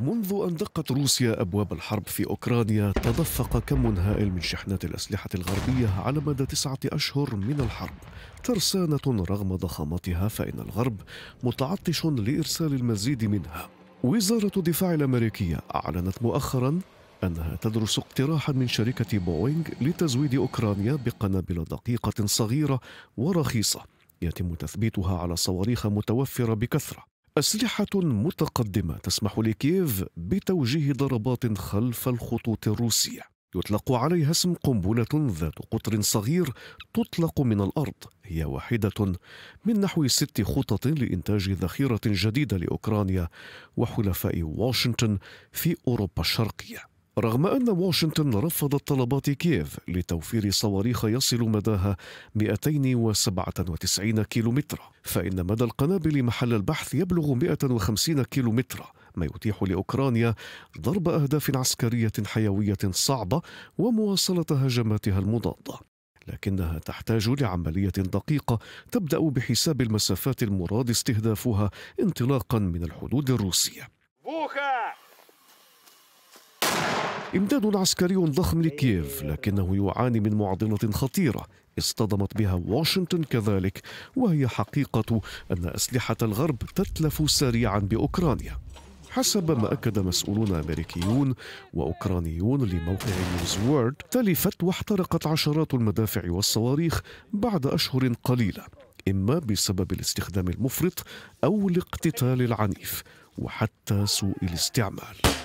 منذ أن دقت روسيا أبواب الحرب في أوكرانيا تدفق كم هائل من شحنات الأسلحة الغربية على مدى تسعة أشهر من الحرب ترسانة رغم ضخامتها فإن الغرب متعطش لإرسال المزيد منها وزارة الدفاع الأمريكية أعلنت مؤخرا أنها تدرس اقتراحا من شركة بوينغ لتزويد أوكرانيا بقنابل دقيقة صغيرة ورخيصة يتم تثبيتها على صواريخ متوفرة بكثرة أسلحة متقدمة تسمح لكييف بتوجيه ضربات خلف الخطوط الروسية يطلق عليها اسم قنبلة ذات قطر صغير تطلق من الأرض هي واحدة من نحو ست خطط لإنتاج ذخيرة جديدة لأوكرانيا وحلفاء واشنطن في أوروبا الشرقية رغم أن واشنطن رفضت طلبات كييف لتوفير صواريخ يصل مداها 297 كيلومترا فإن مدى القنابل محل البحث يبلغ 150 كيلومترا ما يتيح لأوكرانيا ضرب أهداف عسكرية حيوية صعبة ومواصلة هجماتها المضادة لكنها تحتاج لعملية دقيقة تبدأ بحساب المسافات المراد استهدافها انطلاقا من الحدود الروسية إمداد عسكري ضخم لكييف لكنه يعاني من معضلة خطيرة اصطدمت بها واشنطن كذلك وهي حقيقة أن أسلحة الغرب تتلف سريعا بأوكرانيا حسب ما أكد مسؤولون أمريكيون وأوكرانيون لموقع نيوز وورد تلفت واحترقت عشرات المدافع والصواريخ بعد أشهر قليلة إما بسبب الاستخدام المفرط أو الاقتتال العنيف وحتى سوء الاستعمال